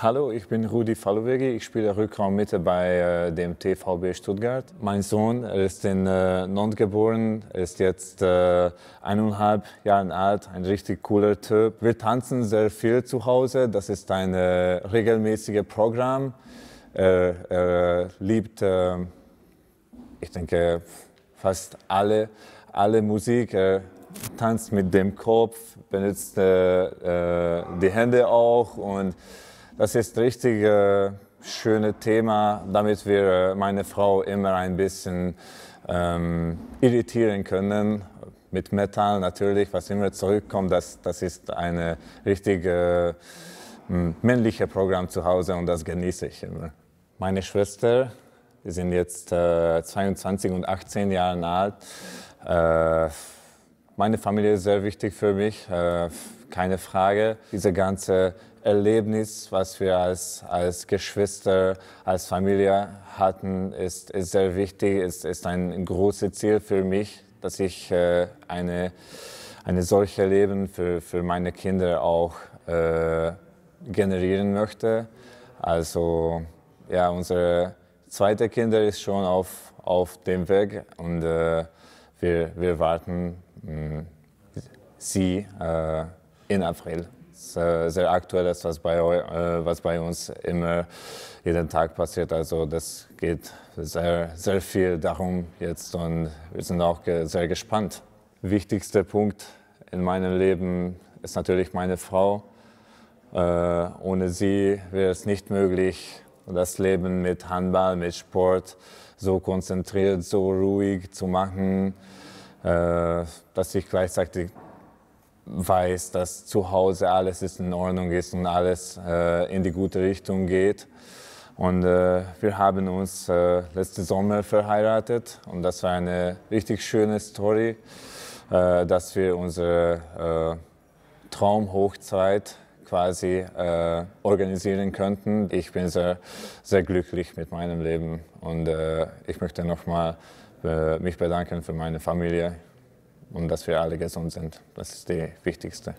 Hallo, ich bin Rudi Falowegi. Ich spiele Rückraummitte bei äh, dem TVB Stuttgart. Mein Sohn ist in äh, Nantes geboren, ist jetzt äh, eineinhalb Jahre alt, ein richtig cooler Typ. Wir tanzen sehr viel zu Hause. Das ist ein äh, regelmäßiges Programm. Äh, er, liebt, äh, ich denke, fast alle, alle Musik. Er tanzt mit dem Kopf, benutzt äh, die Hände auch und das ist richtig äh, schönes Thema, damit wir äh, meine Frau immer ein bisschen ähm, irritieren können. Mit Metall natürlich, was immer zurückkommt, das, das ist ein richtig äh, männliches Programm zu Hause und das genieße ich immer. Meine Schwester, die sind jetzt äh, 22 und 18 Jahre alt. Äh, meine Familie ist sehr wichtig für mich, äh, keine Frage. Diese ganze Erlebnis, was wir als, als Geschwister, als Familie hatten, ist, ist sehr wichtig, ist, ist ein großes Ziel für mich, dass ich äh, eine, eine solche Leben für, für meine Kinder auch äh, generieren möchte. Also ja, unsere zweite Kinder ist schon auf, auf dem Weg und äh, wir, wir warten mh, mm, sie äh, in April. Äh, sehr, aktuelles, was bei, äh, was bei uns immer jeden Tag passiert. Also das geht sehr, sehr viel darum jetzt und wir sind auch sehr gespannt. Wichtigster Punkt in meinem Leben ist natürlich meine Frau. Äh, ohne sie wäre es nicht möglich, das Leben mit Handball, mit Sport so konzentriert, so ruhig zu machen, dass ich gleichzeitig weiß, dass zu Hause alles ist in Ordnung ist und alles äh, in die gute Richtung geht. Und äh, wir haben uns äh, letzten Sommer verheiratet und das war eine richtig schöne Story, äh, dass wir unsere äh, Traumhochzeit quasi äh, organisieren könnten. Ich bin sehr, sehr glücklich mit meinem Leben und äh, ich möchte nochmal mich bedanken für meine Familie und dass wir alle gesund sind. Das ist die wichtigste.